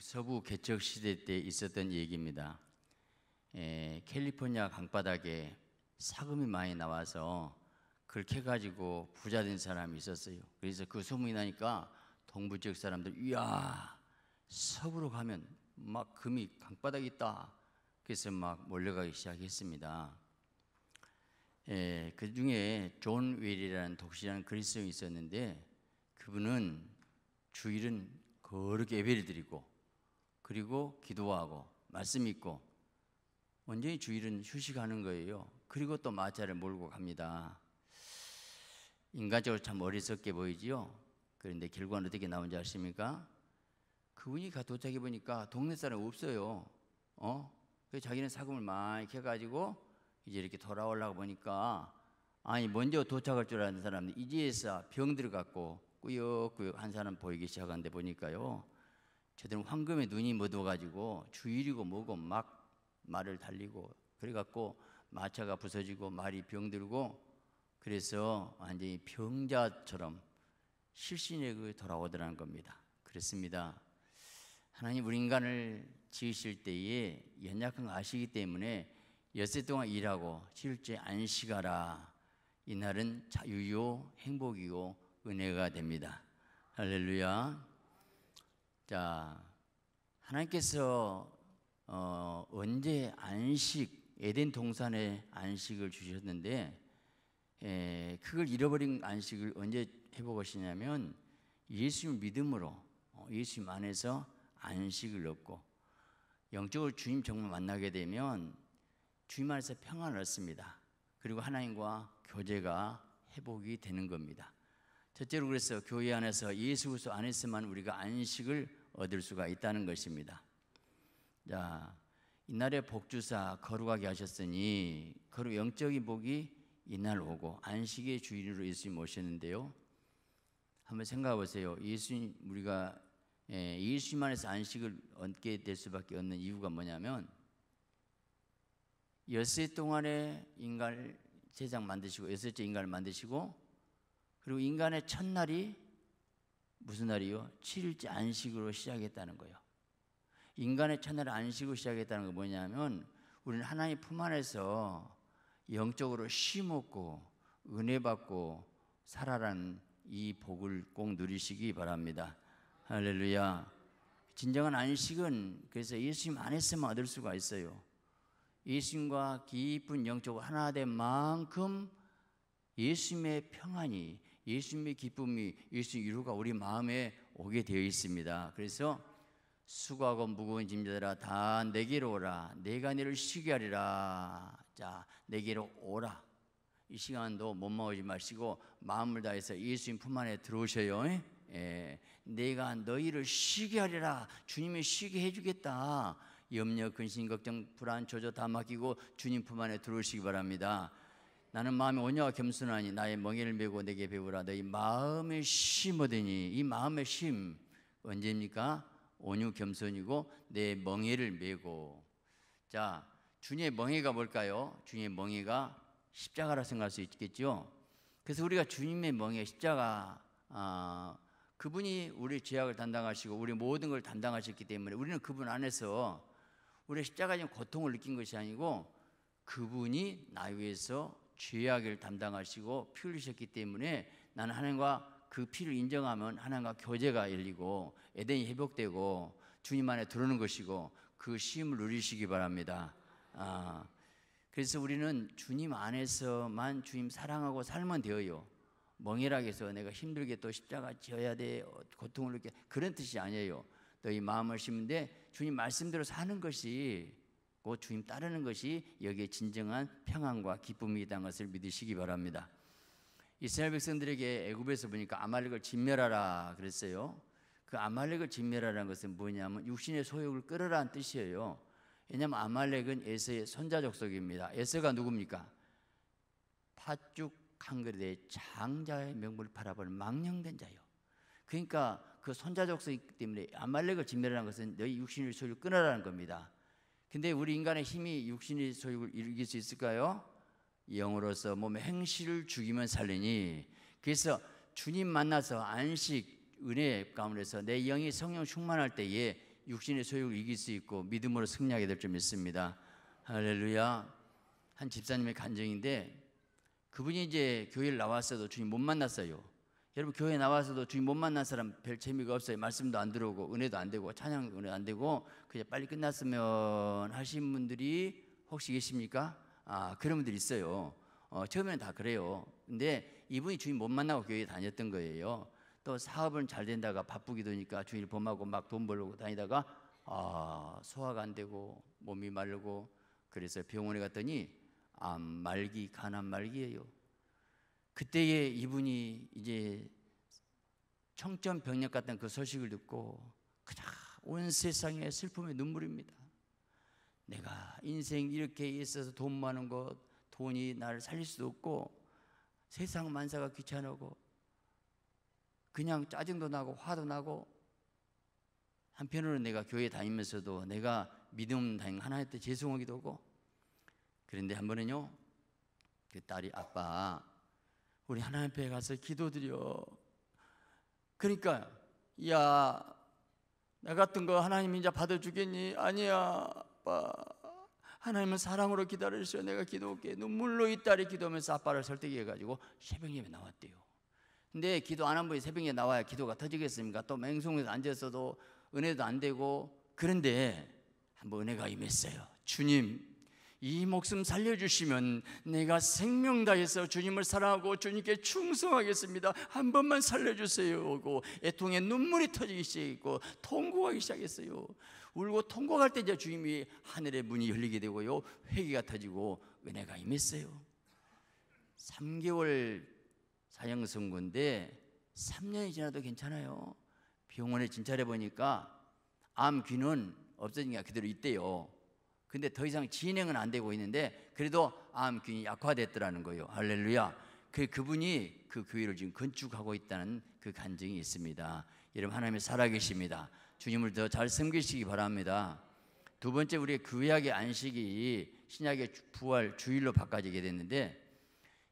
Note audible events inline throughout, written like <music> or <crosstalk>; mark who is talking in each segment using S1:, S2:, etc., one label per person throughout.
S1: 서부 개척 시대 때 있었던 얘기입니다. 에, 예, 캘리포니아 강바닥에 사금이 많이 나와서 그걸 캐가지고 부자 된 사람이 있었어요. 그래서 그 소문이 나니까 동부 지역 사람들 이야 서부로 가면 막 금이 강바닥 있다. 그래서 막 몰려가기 시작했습니다. 예, 그 중에 존 웰이라는 독실한 그리스인이 있었는데 그분은 주일은 거룩 예배를 드리고 그리고 기도하고 말씀 있고 온전히 주일은 휴식하는 거예요. 그리고 또 마차를 몰고 갑니다. 인간적으로 참 어리석게 보이지요. 그런데 결과는 어떻게 나온지 아십니까? 그분이 가 도착해 보니까 동네 사람 없어요. 어? 그 자기는 사금을 많이 캐가지고 이제 이렇게 돌아오려고 보니까 아니 먼저 도착할 줄 아는 사람들 이제서 병들어 갖고 꾸역꾸역 한 사람 보이기 시작한데 보니까요. 저들은 황금의 눈이 묻어가지고 주일이고 뭐고 막 말을 달리고 그래갖고 마차가 부서지고 말이 병들고 그래서 완전히 병자처럼 실신에게 그 돌아오더라는 겁니다. 그렇습니다. 하나님 우리 인간을 지으실 때에 연약한 거 아시기 때문에 엿새 동안 일하고 칠주에 안식하라. 이날은 자유요 행복이요 은혜가 됩니다. 할렐루야. 자, 하나님께서 어, 언제 안식 에덴 동산에 안식을 주셨는데 에, 예, 그걸 잃어버린 안식을 언제 회복하시냐면 예수님 믿음으로 어, 예수님 안에서 안식을 얻고 영적으로 주님 정말 만나게 되면 주님 안에서 평안을 얻습니다. 그리고 하나님과 교제가 회복이 되는 겁니다. 첫째로 그래서 교회 안에서 예수 그리스도 안에서만 우리가 안식을 얻을 수가 있다는 것입니다. 자, 이날의 복주사 거룩하게 하셨으니 거룩 영적인 복이 이날 오고 안식의 주인으로 예수님 오셨는데요. 한번 생각해 보세요. 예수님 우리가 예, 수님 안에서 안식을 얻게 될 수밖에 없는 이유가 뭐냐면 열세 동안에 인간 제작 만드시고 열세째 인간을 만드시고 그리고 인간의 첫날이 무슨 날이요? 7일째 안식으로 시작했다는 거예요. 인간의 첫날 안식으로 시작했다는 건 뭐냐면 우리는 하나님 품 안에서 영적으로 쉼 얻고 은혜 받고 살아라는 이 복을 꼭 누리시기 바랍니다. 할렐루야. 진정한 안식은 그래서 예수님 안에서만 얻을 수가 있어요. 예수님과 깊은 영적으로 하나 된 만큼 예수님의 평안이 예수님의 기쁨이 예수님의 위로가 우리 마음에 오게 되어 있습니다. 그래서 수고하고 무거운 짐들아 다 내게로 오라 내가 너를 쉬게 하리라 자 내게로 오라 이 시간도 못마오지 마시고 마음을 다해서 예수님 품 안에 들어오셔요 예. 예. 내가 너희를 쉬게 하리라 주님이 쉬게 해주겠다 염려 근심 걱정 불안 조조 다 맡기고 주님 품 안에 들어오시기 바랍니다 나는 마음이 온유와 겸손하니 나의 멍에를 메고 내게 배우라 너희 마음에 심어드니이 마음의 심 언제입니까? 온유 겸손이고 내 멍에를 메고 자 주님의 멍에가 뭘까요? 주님의 멍에가 십자가라 생각할 수 있겠죠 그래서 우리가 주님의 멍에 십자가 아, 그분이 우리 죄악을 담당하시고 우리 모든 걸 담당하셨기 때문에 우리는 그분 안에서 우리 십자가의 고통을 느낀 것이 아니고 그분이 나 위에서 죄악을 담당하시고 피 흘리셨기 때문에 나는 하나님과 그 피를 인정하면 하나님과 교제가 열리고 에덴이 회복되고 주님 안에 들어오는 것이고 그 힘을 누리시기 바랍니다. 아, 그래서 우리는 주님 안에서만 주님 사랑하고 살면 되어요. 멍해라게 해서 내가 힘들게 또 십자가 지어야 돼 고통을 느껴 그런 뜻이 아니에요. 너희 마음을 심는데 주님 말씀대로 사는 것이 않 주님 따르는 것이 여기에 진정한 평안과 기쁨이 있다는 것을 믿으시기 바랍니다. 이스라엘 백성들에게 애굽에서 보니까 아말렉을 진멸하라 그랬어요. 그 아말렉을 진멸하라는 것은 뭐냐면 육신의 소욕을 끌어라는 뜻이에요. 왜냐하면 아말렉은 에서의 손자족 속입니다. 에서가 누굽니까? 팥죽 한 그릇에 장자의 명분을 팔아버 망령된 자요. 그러니까 그 손자족속이기 때문에 아말렉을 진멸하는 것은 너희 육신의 소유를 끊어라는 겁니다. 근데 우리 인간의 힘이 육신의 소유를 이길 수 있을까요? 영으로서 몸의 행실을 죽이면 살리니 그래서 주님 만나서 안식 은혜 가운데서 내 영이 성령 충만할 때에 육신의 소욕을 이길 수 있고 믿음으로 승리하게 될줄 믿습니다. 할렐루야. 한 집사님의 간증인데 그분이 이제 교회를 나왔어도 주님 못 만났어요. 여러분 교회 나와서도 주님 못 만난 사람 별 재미가 없어요. 말씀도 안 들어오고 은혜도 안 되고 찬양 은혜 안 되고 그냥 빨리 끝났으면 하신 분들이 혹시 계십니까? 아 그런 분들 있어요. 어, 처음에는 다 그래요. 근데 이분이 주님 못 만나고 교회 다녔던 거예요. 또 사업은 잘 된다가 바쁘기도 하니까 주일 범하고 막 돈벌고 다니다가 아 소화가 안 되고 몸이 말르고 그래서 병원에 갔더니 암 말기 간암 말기예요. 그때에 이분이 이제 청점 병력 같은 그 소식을 듣고 그냥 온세상에 슬픔의 눈물입니다. 내가 인생 이렇게 있어서 돈 많은 것, 돈이 나를 살릴 수도 없고 세상 만사가 귀찮고 그냥 짜증도 나고 화도 나고 한편으로 내가 교회 다니면서도 내가 믿음 다닌 하나님한 죄송하기도 하고 그런데 한 번은요 그 딸이 아빠 우리 하나님 앞에 가서 기도드려. 그러니까 야, 나 같은 거 하나님 이제 받아주겠니? 아니야, 아빠. 하나님은 사랑으로 기다리셔. 내가 기도할게. 눈물로 이 딸이 기도하면서 아빠를 설득해가지고 새벽 예 나왔대요. 근데 기도 안 한 분이 새벽에 나와야 기도가 터지겠습니까? 또 맹송에서 앉아서도 은혜도 안 되고 그런데 한번 은혜가 임했어요. 주님, 이 목숨 살려주시면 내가 생명 다해서 주님을 사랑하고 주님께 충성하겠습니다. 한 번만 살려주세요. 하고 애통에 눈물이 터지기 시작했고 통곡하기 시작했어요. 울고 통곡할 때 이제 주님이 하늘의 문이 열리게 되고요. 회개가 터지고 은혜가 임했어요. 3개월 사형선고인데 3년이 지나도 괜찮아요. 병원에 진찰해 보니까 암 귀는 없어진 게 그대로 있대요. 근데 더 이상 진행은 안 되고 있는데 그래도 암균이 약화됐더라는 거예요. 할렐루야. 그 그분이 그 교회를 지금 건축하고 있다는 그 간증이 있습니다. 여러분 하나님이 살아계십니다. 주님을 더 잘 섬기시기 바랍니다. 두 번째 우리의 구약의 안식이 신약의 부활 주일로 바꿔지게 됐는데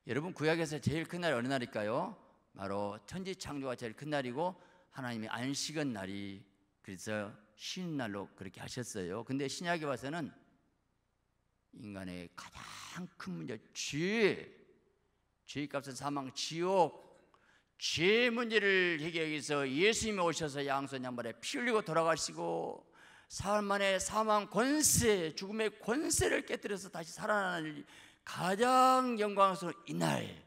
S1: 여러분 구약에서 제일 큰 날이 어느 날일까요? 바로 천지 창조가 제일 큰 날이고 하나님이 안식은 날이 그래서 쉬는 날로 그렇게 하셨어요. 근데 신약에 와서는 인간의 가장 큰 문제, 죄. 죄의 값은 사망, 지옥. 죄 문제를 해결하기 위해서 예수님이 오셔서 양손 양발에 피 흘리고 돌아가시고 사흘만에 사망 권세, 죽음의 권세를 깨뜨려서 다시 살아나는 가장 영광스러운 이날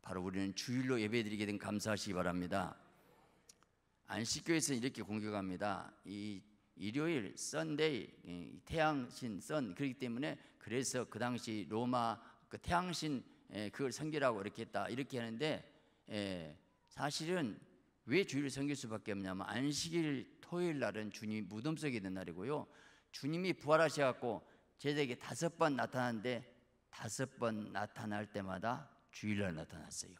S1: 바로 우리는 주일로 예배드리게 된 감사하시기 바랍니다 안식교에서는 이렇게 공격합니다 이 일요일, 썬데이, 예, 태양신 썬 그렇기 때문에 그래서 그 당시 로마 그 태양신 예, 그걸 섬기라고 이렇게 했다 이렇게 하는데 예, 사실은 왜 주일 을 섬길 수밖에 없냐면 안식일 토요일 날은 주님 무덤 속에 있는 날이고요 주님이 부활하셔 갖고 제자에게 다섯 번 나타났는데 다섯 번 나타날 때마다 주일날 나타났어요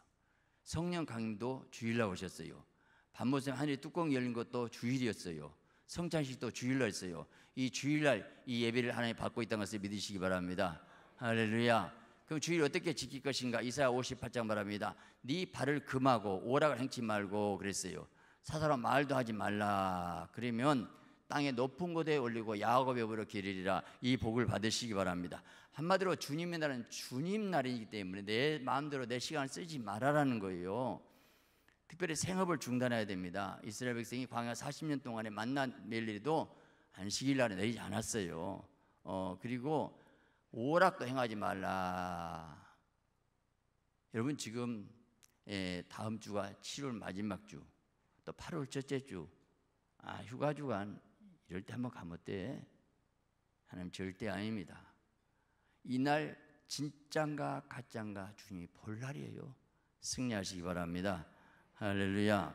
S1: 성령 강림도 주일날 오셨어요 반모섬 하늘 뚜껑 열린 것도 주일이었어요 성찬식도 주일날 있어요. 이 주일날 이 예배를 하나님 받고 있다는 것을 믿으시기 바랍니다. 할렐루야. 그럼 주일 어떻게 지킬 것인가? 이사야 58장 말합니다. 네 발을 금하고 오락을 행치 말고 그랬어요. 사사로 말도 하지 말라. 그러면 땅의 높은 곳에 올리고 야곱의 부로 기리리라이 복을 받으시기 바랍니다. 한마디로 주님의 날은 주님 날이기 때문에 내 마음대로 내 시간을 쓰지 말아라는 거예요. 특별히 생업을 중단해야 됩니다. 이스라엘 백성이 광야 40년 동안에 만나 멜리도 안식일 날에 내리지 않았어요. 어, 그리고 오락도 행하지 말라. 여러분 지금 예, 다음 주가 7월 마지막 주, 또 8월 첫째 주, 아 휴가 주간 이럴 때 한번 가면 어때? 하나님 절대 아닙니다. 이 날 진짠가 가짠가 중에 볼 날이에요. 승리하시기 바랍니다. 할렐루야.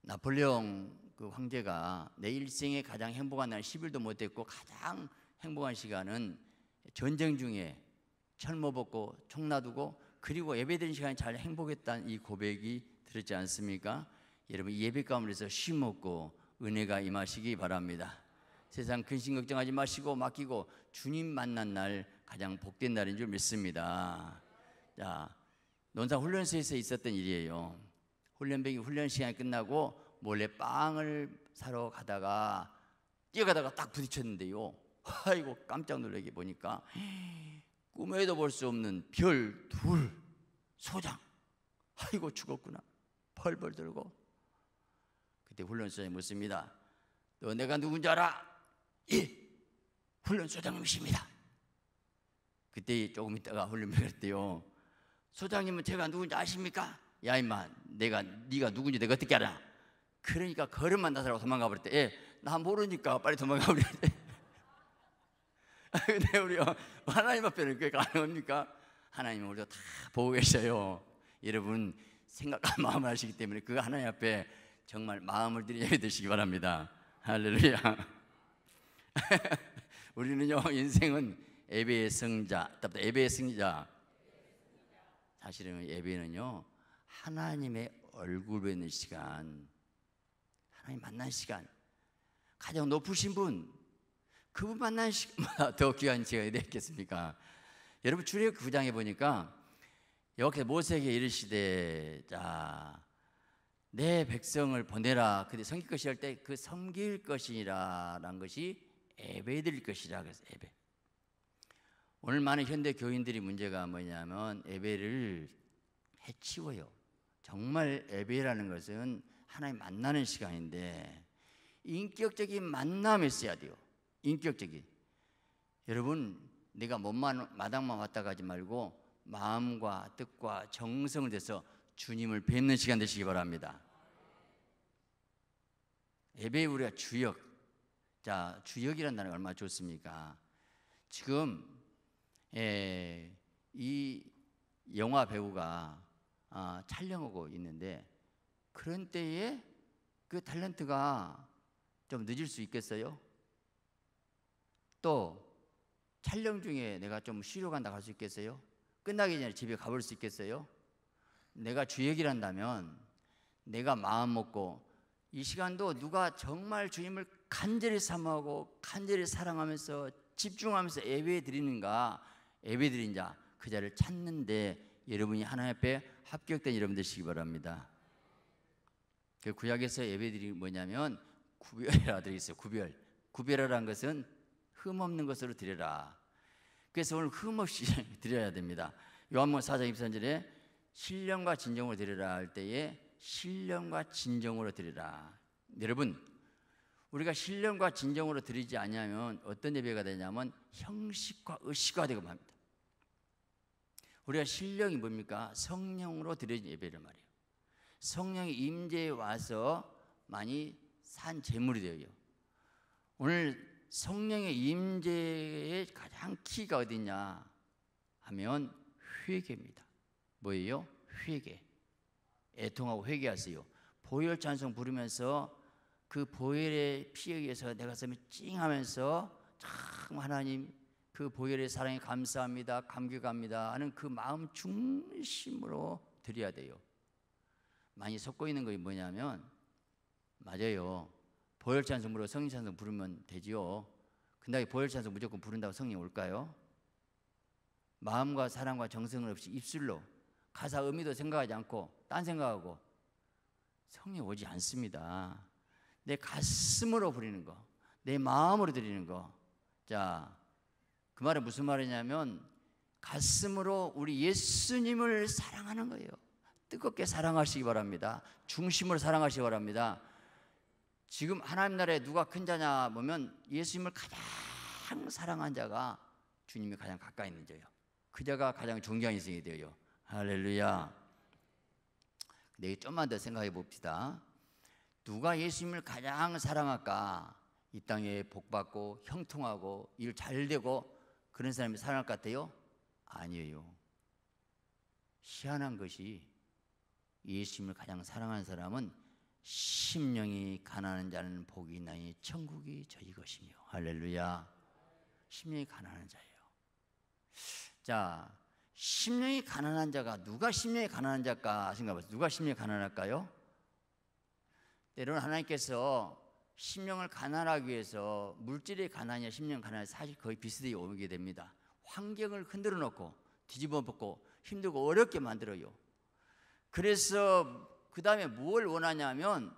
S1: 나폴레옹 그 황제가 내 일생에 가장 행복한 날 10일도 못 됐고 가장 행복한 시간은 전쟁 중에 철모 벗고 총 놔두고 그리고 예배드 시간이 잘 행복했다는 이 고백이 들었지 않습니까? 여러분 예배 가운데서 쉼 먹고 은혜가 임하시기 바랍니다. 세상 근심 걱정하지 마시고 맡기고 주님 만난 날 가장 복된 날인 줄 믿습니다. 자, 논산 훈련소에서 있었던 일이에요. 훈련병이 훈련 시간이 끝나고 몰래 빵을 사러 가다가 뛰어가다가 딱 부딪혔는데요. <laughs> 아이고 깜짝 놀라게 보니까 꿈에도 볼 수 없는 별 둘 소장. 아이고 죽었구나. 벌벌 들고. 그때 훈련소에 묻습니다. 너 내가 누군지 알아? 예. 훈련소장님이십니다. 그때 조금 있다가 훈련병이었대요. 소장님은 제가 누군지 아십니까? 야 임마 내가 네가 누군지 내가 어떻게 알아? 그러니까 걸음만 나서라고 도망가 버렸대. 예, 나 모르니까 빨리 도망가 버렸대. <laughs> 근데 우리 하나님 앞에는 그게 가능합니까? 하나님 우리도 다 보고 계셔요. 여러분 생각한 <laughs> 마음을 하시기 때문에 그 하나님 앞에 정말 마음을 들여 되시기 바랍니다. 할렐루야. <laughs> 우리는요 인생은 에베의 승자, 에베의 승자 사실은 예배는요, 하나님의 얼굴 뵙는 시간, 하나님 만난 시간, 가장 높으신 분, 그분 만난 시간마다 <laughs> 아, 더 귀한 시간이 되겠습니까? 여러분 출애굽기 9장에 보니까 여기서 모세에게 이르시되 자, 내 백성을 보내라. 그데 섬길 것이 할때그 섬길 것이라라는 것이 예배드릴 것이라 그래서 예배. 오늘 많은 현대 교인들이 문제가 뭐냐면 예배를 해치워요. 정말 예배라는 것은 하나님 만나는 시간인데 인격적인 만남이 있어야 돼요. 인격적인. 여러분, 내가 몸만 마당만 왔다 가지 말고 마음과 뜻과 정성을 대서 주님을 뵙는 시간 되시기 바랍니다. 예배 우리가 주역. 자, 주역이란 단어가 얼마나 좋습니까? 지금 예, 이 영화 배우가 아, 촬영하고 있는데 그런 때에 그 탤런트가 좀 늦을 수 있겠어요? 또 촬영 중에 내가 좀 쉬러 간다 갈 수 있겠어요? 끝나기 전에 집에 가볼 수 있겠어요? 내가 주역이란다면 내가 마음 먹고 이 시간도 누가 정말 주님을 간절히 사하고 간절히 사랑하면서 집중하면서 예배 드리는가 예배드린 자, 그 자를 찾는데 여러분이 하나님 앞에 합격된 여러분 되시기 바랍니다. 그 구약에서 예배들이 뭐냐면 구별이라 들어 있어요. 구별. 구별이라는 것은 흠 없는 것으로 드려라. 그래서 오늘 흠 없이 <laughs> 드려야 됩니다. 요한복음 4장 23절에 신령과 진정으로 드리라 할 때에 신령과 진정으로 드리라. 여러분, 우리가 신령과 진정으로 드리지 않으면 어떤 예배가 되냐면 형식과 의식화 되고 맙니다. 우리가 신령이 뭡니까? 성령으로 드려진 예배를 말해요. 성령이 임재에 와서 많이 산 재물이 되어요. 오늘 성령의 임재의 가장 키가 어디냐 하면 회개입니다. 뭐예요? 회개. 애통하고 회개하세요. 보혈 찬송 부르면서 그 보혈의 피에 의해서 내 가슴이 찡하면서 참 하나님 그 보혈의 사랑에 감사합니다. 감격합니다. 하는 그 마음 중심으로 드려야 돼요. 많이 섞고 있는 것이 뭐냐면 맞아요. 보혈 찬송 부르 성령 찬송 부르면 되지요. 근데 보혈 찬송 무조건 부른다고 성령 올까요? 마음과 사랑과 정성을 없이 입술로 가사 의미도 생각하지 않고 딴 생각하고 성령 오지 않습니다. 내 가슴으로 부리는 거, 내 마음으로 드리는 거. 자, 그 말이 무슨 말이냐면 가슴으로 우리 예수님을 사랑하는 거예요. 뜨겁게 사랑하시기 바랍니다. 중심으로 사랑하시기 바랍니다. 지금 하나님 나라에 누가 큰 자냐 보면 예수님을 가장 사랑한 자가 주님이 가장 가까이 있는 자예요. 그 자가 가장 존경한 인생이 돼요. 할렐루야. 내데 좀만 더 생각해 봅시다. 누가 예수님을 가장 사랑할까? 이 땅에 복받고 형통하고 일잘 되고 그런 사람이 사아날것 같아요? 아니에요. 희한한 것이 예수님을 가장 사랑하는 사람은 심령이 가난한 자는 복이 나니 천국이 저희 것이며 할렐루야. 심령이 가난한 자예요. 자, 심령이 가난한 자가 누가 심령이 가난한 자일까 생각해 보세요. 누가 심령이 가난할까요? 때로는 하나님께서 심령을 가난하기 위해서 물질의 가난이나 심령 가난이 사실 거의 비슷하게 오게 됩니다. 환경을 흔들어 놓고 뒤집어 벗고 힘들고 어렵게 만들어요. 그래서 그 다음에 뭘 원하냐면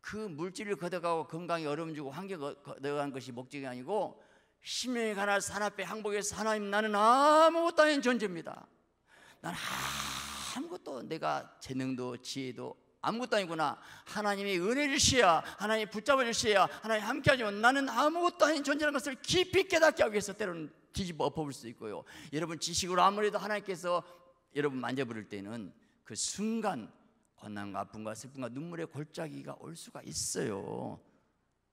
S1: 그 물질을 걷어가고 건강에 어려움 주고 환경 걷어간 것이 목적이 아니고 심령이 가난 산 앞에 항복해서 하나님 나는 아무것도 아닌 존재입니다. 난 아무것도 내가 재능도 지혜도 아무것도 아니구나. 하나님의 은혜를 시야, 하나님 붙잡아 주시야, 하나님 함께하지면 나는 아무것도 아닌 존재라는 것을 깊이 깨닫게 하기 위해서 때로는 뒤집어 엎어볼 수 있고요. 여러분 지식으로 아무래도 하나님께서 여러분 만져부를 때는 그 순간 권난과 아픔과 슬픔과 눈물의 골짜기가 올 수가 있어요.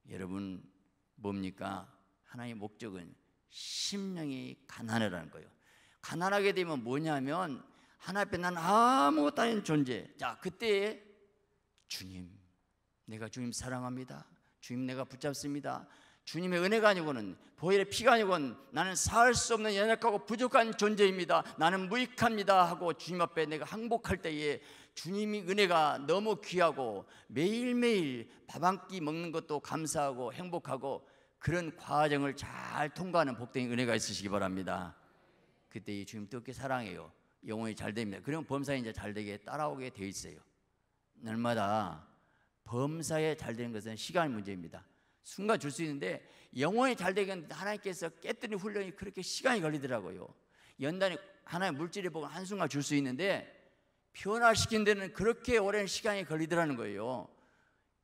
S1: 여러분 뭡니까? 하나님의 목적은 심령이 가난해라는 거예요. 가난하게 되면 뭐냐면 하나님 앞에 난 아무것도 아닌 존재. 자 그때에 주님, 내가 주님 사랑합니다. 주님 내가 붙잡습니다. 주님의 은혜가 아니고는 보혈의 피가 아니고는 나는 사할 수 없는 연약하고 부족한 존재입니다. 나는 무익합니다 하고 주님 앞에 내가 항복할 때에 주님이 은혜가 너무 귀하고 매일매일 밥 한 끼 먹는 것도 감사하고 행복하고 그런 과정을 잘 통과하는 복된 은혜가 있으시기 바랍니다. 그때 이 주님 뜨겁게 사랑해요. 영원히잘 됩니다. 그럼 범사에 이제 잘 되게 따라오게 되어 있어요. 날마다 범사에 잘 되는 것은 시간의 문제입니다. 순간 줄 수 있는데 영원히 잘되는 하나님께서 깨뜨린 훈련이 그렇게 시간이 걸리더라고요. 연단이 하나의 물질의 복을 한순간 줄 수 있는데 변화시킨 데는 그렇게 오랜 시간이 걸리더라는 거예요.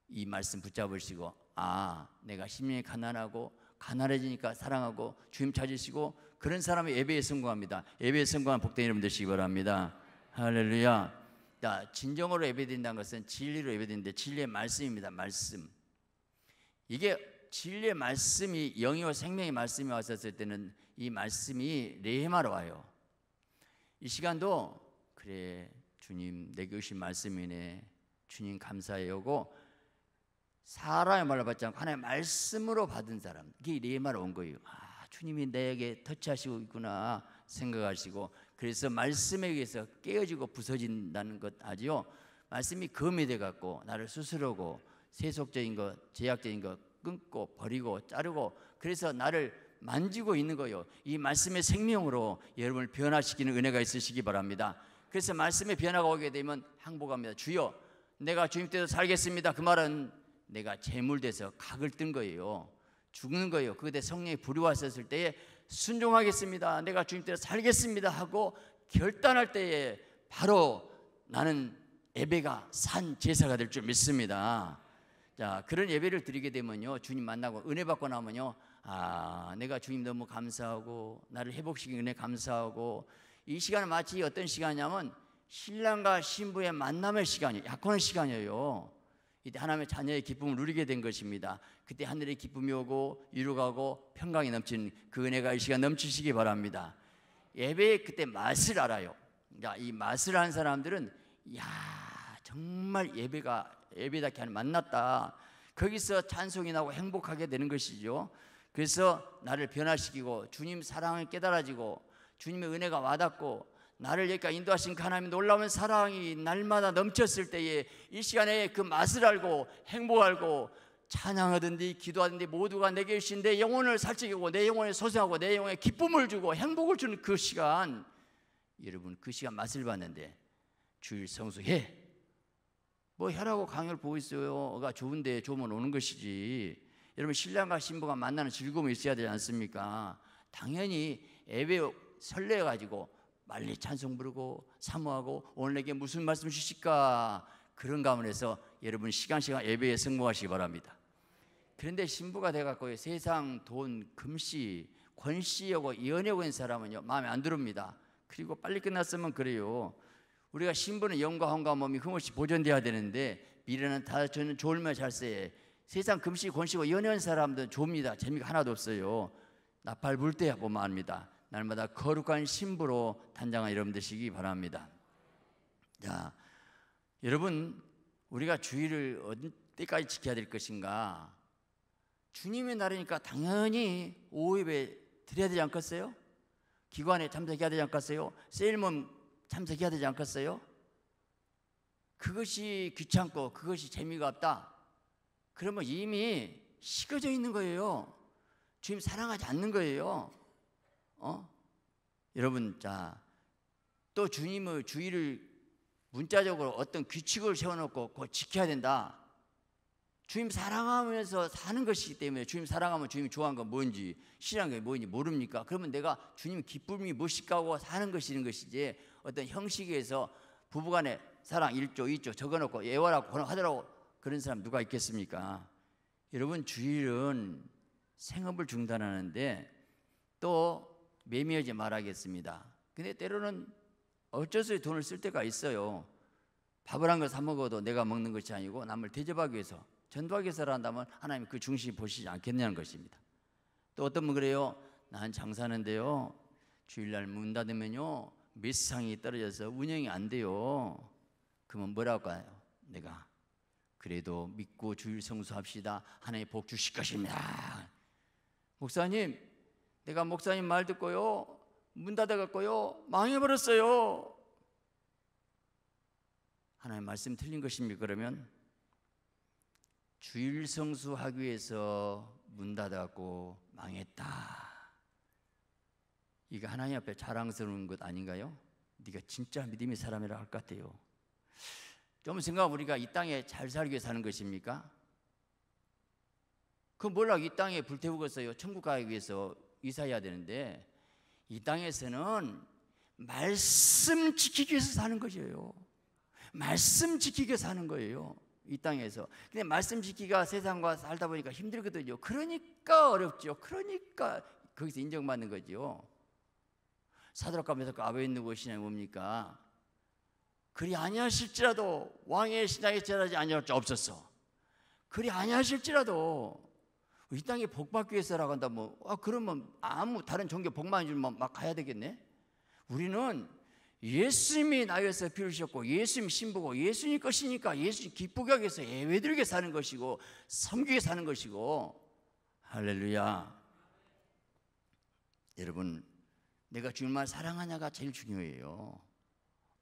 S1: 이 말씀 붙잡으시고 아 내가 심령이 가난하고 가난해지니까 사랑하고 주님 찾으시고 그런 사람이 예배에 성공합니다. 예배에 성공한 복된 이름 되시기 바랍니다. 할렐루야. 자, 진정으로 예배드린다는 것은 진리로 예배드리는데 진리의 말씀입니다. 말씀. 이게 진리의 말씀이 영이와 생명의 말씀이 왔었을 때는 이 말씀이 레헤마로 와요. 이 시간도 그래 주님 내게 오신 말씀이네 주님 감사해요고 사람의 말로 받지 않고 하나의 말씀으로 받은 사람 이게 레마로 온 거예요. 아 주님이 내게 터치하시고 있구나 생각하시고 그래서 말씀에 의해서 깨어지고 부서진다는 것 아지요. 말씀이 금이 돼 갖고 나를 스스로고 세속적인 것, 제약적인 것 끊고 버리고 자르고 그래서 나를 만지고 있는 거요. 이 말씀의 생명으로 여러분을 변화시키는 은혜가 있으시기 바랍니다. 그래서 말씀의 변화가 오게 되면 항복합니다. 주여, 내가 주님 때도 살겠습니다. 그 말은 내가 재물돼서 각을 뜬 거예요. 죽는 거예요. 그때 성령이 불이 왔었을 때에 순종하겠습니다. 내가 주님 때문 살겠습니다 하고 결단할 때에 바로 나는 예배가 산 제사가 될 줄 믿습니다. 자, 그런 예배를 드리게 되면요. 주님 만나고 은혜 받고 나면요. 아, 내가 주님 너무 감사하고 나를 회복시킨 은혜 감사하고 이 시간은 마치 어떤 시간이냐면 신랑과 신부의 만남의 시간이 약혼의 시간이에요. 이때 하나님의 자녀의 기쁨을 누리게 된 것입니다. 그때 하늘의 기쁨이 오고 유로가고 평강이 넘치그 은혜가 이 시간 넘치시기 바랍니다. 예배의 그때 맛을 알아요. 자, 그러니까 이 맛을 한 사람들은 야 정말 예배가 예배다 걔는 만났다. 거기서 찬송이 나고 행복하게 되는 것이죠. 그래서 나를 변화시키고 주님 사랑을 깨달아지고 주님의 은혜가 와닿고 나를 여기까 인도하신 하나님 놀라운 사랑이 날마다 넘쳤을 때에 이 시간에 그 맛을 알고 행복 하고 찬양하든지 기도하든지 모두가 내게 주신 내 영혼을 살찌우고 내 영혼을 소생하고 내 영혼에 기쁨을 주고 행복을 주는 그 시간 여러분 그 시간 맛을 봤는데 주일 성수해 뭐 혈하고 강요를보고있어요가 좋은데 좋으면 오는 것이지 여러분 신랑과 신부가 만나는 즐거움이 있어야 되지 않습니까? 당연히 애배 설레가지고 빨리 찬송 부르고 사모하고 오늘 에게 무슨 말씀 주실까 그런 가문에서 여러분 시간 시간 예배에 성공하시기 바랍니다. 그런데 신부가 돼갖고 세상 돈 금시 권씨하고 연애하고 있는 사람은요 마음에 안 들습니다. 그리고 빨리 끝났으면 그래요. 우리가 신부는 영과 혼과 몸이 흠없이 보존돼야 되는데 미래는 다 저는 좋 졸며 잘세. 세상 금시 권씨고 뭐 연애한 사람들은 좁니다. 재미가 하나도 없어요. 나팔 불때 보면 압니다. 날마다 거룩한 신부로 단장한 여러분 되시기 바랍니다. 자, 여러분 우리가 주의를 어디까지 지켜야 될 것인가? 주님의 날이니까 당연히 오후 예 드려야 되지 않겠어요? 기관에 참석해야 되지 않겠어요? 세일몬 참석해야 되지 않겠어요? 그것이 귀찮고 그것이 재미가 없다. 그러면 이미 식어져 있는 거예요. 주님 사랑하지 않는 거예요. 어? 여러분 자 또 주님의 주의를 문자적으로 어떤 규칙을 세워놓고 그 지켜야 된다. 주님 사랑하면서 사는 것이기 때문에 주님 사랑하면 주님 좋아하는 건 뭔지 싫어하는 게 뭔지 모릅니까? 그러면 내가 주님 기쁨이 무엇일까 하고 사는 것이는 것이지 어떤 형식에서 부부간의 사랑 1조 2조 적어놓고 예화라고 하더라고 그런 사람 누가 있겠습니까? 여러분 주일은 생업을 중단하는데 또 매미하지 말하겠습니다 근데 때로는 어쩔 수 없이 돈을 쓸 때가 있어요. 밥을 한 걸 사 먹어도 내가 먹는 것이 아니고 남을 대접하기 위해서 전도하기 위해서 한다면 하나님 그 중심이 보시지 않겠냐는 것입니다. 또 어떤 분 그래요. 난 장사하는데요. 주일날 문 닫으면요. 매상이 떨어져서 운영이 안 돼요. 그러면 뭐라고 할요 내가 그래도 믿고 주일 성수합시다. 하나님 복 주실 것입니다. 목사님 내가 목사님 말 듣고요. 문 닫아갖고요. 망해버렸어요. 하나님 말씀 틀린 것입니까? 그러면 주일 성수하기 위해서 문 닫아갖고 망했다. 이거 하나님 앞에 자랑스러운 것 아닌가요? 네가 진짜 믿음의 사람이라 할것 같아요. 좀 생각 우리가 이 땅에 잘 살기 위해 사는 것입니까? 그 몰락 이 땅에 불태우겠어요. 천국 가기 위해서 의사해야 되는데 이 땅에서는 말씀 지키기 위해서 사는 거예요. 말씀 지키기 위해서 사는 거예요. 이 땅에서. 근데 말씀 지키기가 세상과 살다 보니까 힘들거든요. 그러니까 어렵죠. 그러니까 거기서 인정받는 거죠. 사도락 가면서 그 아베 있는 것이냐 뭡니까? 그리 아니하실지라도 왕의 신하에 절하지 아니할 줄 없었어. 그리 아니하실지라도 이 땅에 복 받기 위해서라고 한다. 뭐, 아, 그러면 아무 다른 종교 복만 주면 막 가야 되겠네? 우리는 예수님이 나위서 피를 셨고 예수님 신부고, 예수님 것이니까 예수님 기쁘게 하기 위해외드게 사는 것이고, 섬기게 사는 것이고, 할렐루야. 여러분, 내가 주님을 사랑하냐가 제일 중요해요.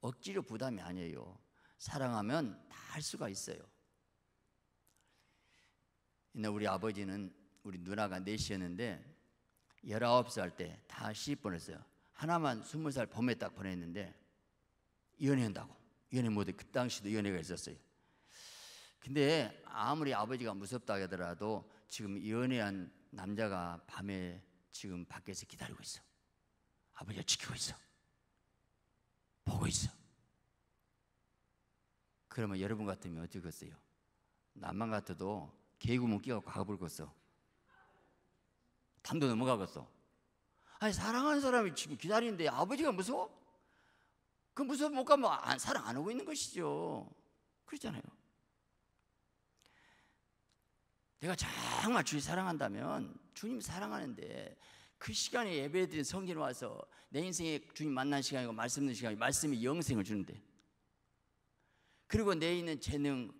S1: 억지로 부담이 아니에요. 사랑하면 다 할 수가 있어요. 옛날 우리 아버지는 우리 누나가 넷이었는데 19살 때 다 시집 보냈어요. 하나만 20살 봄에 딱 보냈는데 연애한다고. 연애 모해그 당시도 연애가 있었어요. 근데 아무리 아버지가 무섭다 하더라도 지금 연애한 남자가 밤에 지금 밖에서 기다리고 있어. 아버지가 지키고 있어. 보고 있어. 그러면 여러분 같으면 어떻겠어요? 남만 같아도 개구멍 끼어 가버렸어. 담도 넘어가겠어. 아니 사랑하는 사람이 지금 기다리는데 아버지가 무서워? 그 무서워 못 가면 안, 아, 사랑 안 하고 있는 것이죠. 그렇잖아요. 내가 정말 주님 사랑한다면 주님 사랑하는데 그 시간에 예배드린 성진 와서 내 인생에 주님 만난 시간이고 말씀 듣는 시간이 말씀이 영생을 주는데 그리고 내 있는 재능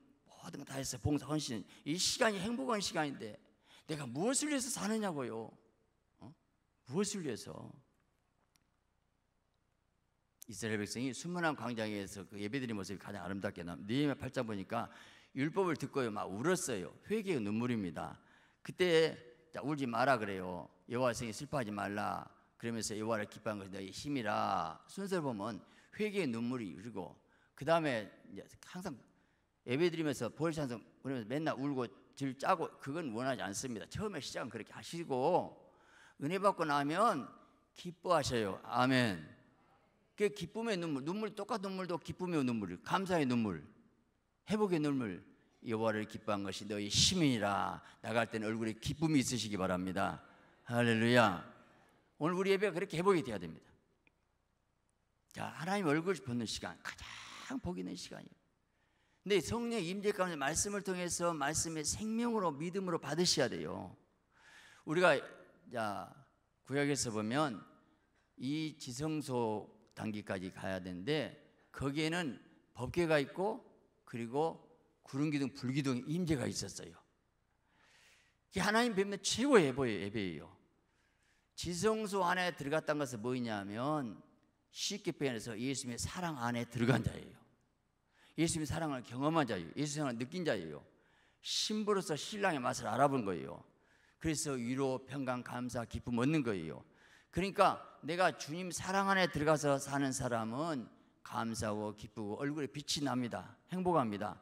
S1: 모든 거다했어 봉사 헌신. 이 시간이 행복한 시간인데 내가 무엇을 위해서 사느냐고요. 어? 무엇을 위해서? 이스라엘 백성이 순문한 광장에서 그 예배드린 모습이 가장 아름답게 남. 느헤미야 장 보니까 율법을 듣고요 막 울었어요. 회개의 눈물입니다. 그때 자, 울지 마라 그래요. 여호와 성이 슬퍼하지 말라. 그러면서 여호와를 기뻐한 것이 너의 힘이라. 순서를 보면 회개의 눈물이 흐리고그 다음에 항상 예배드리면서 보일찬송 부르면서 맨날 울고 질 짜고 그건 원하지 않습니다. 처음에 시작은 그렇게 하시고 은혜 받고 나면 기뻐하셔요. 아멘. 그 기쁨의 눈물, 눈물 똑같은 눈물도 기쁨의 눈물, 감사의 눈물, 회복의 눈물. 여호와를 기뻐한 것이 너희 시민이라 나갈 때는 얼굴에 기쁨이 있으시기 바랍니다. 할렐루야. 오늘 우리 예배가 그렇게 회복이 돼야 됩니다. 자, 하나님 얼굴 보는 시간 가장 복 있는 시간이에요. 근데 성령의 임재 가운데 말씀을 통해서 말씀의 생명으로 믿음으로 받으셔야 돼요. 우리가 자 구약에서 보면 이 지성소 단계까지 가야 되는데 거기에는 법계가 있고 그리고 구름기둥 불기둥 임재가 있었어요. 이 하나님 뵈면 최고 예배예요, 예배예요. 지성소 안에 들어갔다는 것은 뭐냐면 쉽게 표현해서 예수님의 사랑 안에 들어간 자예요. 예수님의 사랑을 경험한 자예요. 예수의 사랑을 느낀 자예요. 신부로서 신랑의 맛을 알아본 거예요. 그래서 위로, 평강, 감사, 기쁨 얻는 거예요. 그러니까 내가 주님 사랑 안에 들어가서 사는 사람은 감사하고 기쁘고 얼굴에 빛이 납니다. 행복합니다.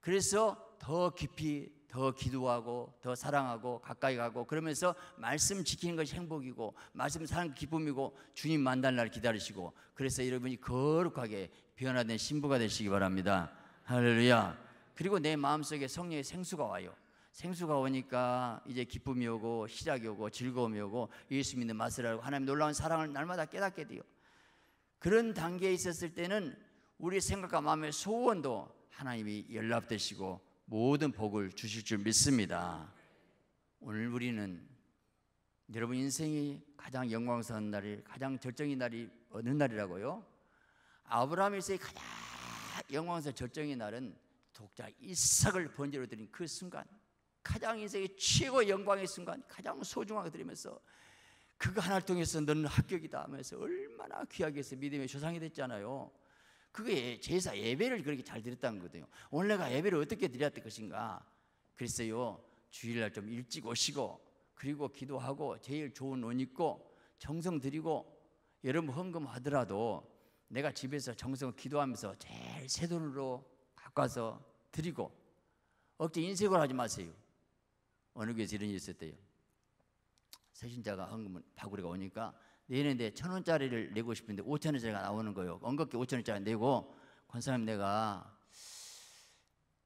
S1: 그래서 더 깊이 더 기도하고 더 사랑하고 가까이 가고 그러면서 말씀 지키는 것이 행복이고 말씀 사는 기쁨이고 주님 만날 날 기다리시고 그래서 여러분이 거룩하게 변화된 신부가 되시기 바랍니다. 할렐루야. 그리고 내 마음속에 성령의 생수가 와요. 생수가 오니까 이제 기쁨이 오고 시작이 오고 즐거움이 오고 예수 믿는 맛을 알고 하나님 놀라운 사랑을 날마다 깨닫게 돼요. 그런 단계에 있었을 때는 우리 생각과 마음의 소원도 하나님이 연락되시고 모든 복을 주실 줄 믿습니다. 오늘 우리는 여러분 인생이 가장 영광스러운 날이 가장 절정의 날이 어느 날이라고요? 아브라함 일세의 가장 영광스러운 절정의 날은 독자 이삭을 번제로 드린 그 순간 가장 인생의 최고 영광의 순간 가장 소중하게 드리면서 그거 하나를 통해서 너는 합격이다 하면서 얼마나 귀하게 해서 믿음의 조상이 됐잖아요 그게 제사 예배를 그렇게 잘 드렸다는 거거든요 원래 내가 예배를 어떻게 드렸던 것인가 글쎄요 주일날 좀 일찍 오시고 그리고 기도하고 제일 좋은 옷 입고 정성 드리고 여러분 헌금하더라도 내가 집에서 정성을 기도하면서 제일 새 돈으로 바꿔서 드리고 억지 인색을 하지 마세요. 어느 교회에서 이런 일이 있었대요. 세신자가 헌금을 바구리가 오니까 내는데 년천 원짜리를 내고 싶은데 오천 원짜리가 나오는 거예요. 엉겁게 오천 원짜리 내고 권사님 내가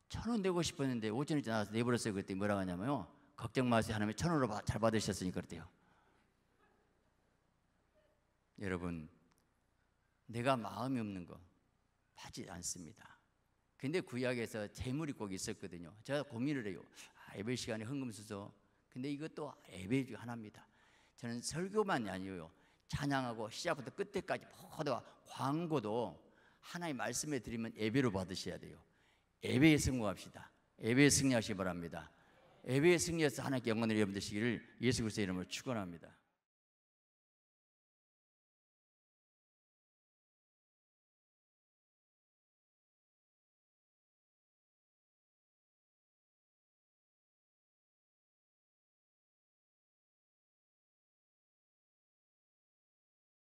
S1: 천원 내고 싶었는데 오천 원짜리 나와서 내버렸어요. 그때 뭐라고 하냐면요. 걱정 마세요. 하나님이 원으로잘 받으셨으니 까 그랬대요. 여러분 내가 마음이 없는 거 하지 않습니다. 근데 구약에서 재물이 꼭 있었거든요. 제가 고민을 해요. 아, 예배 시간에 흥금수저. 근데 이것도 예배 중 하나입니다. 저는 설교만이 아니에요. 찬양하고 시작부터 끝까지 모두 광고도 하나의 말씀에 드리면 예배로 받으셔야 돼요. 예배에 승부합시다. 예배에 승리하시기 바랍니다. 예배에 승리해서 하나님께 영광을 여러분 되시기를 예수 그리스도의 이름으로 축원합니다.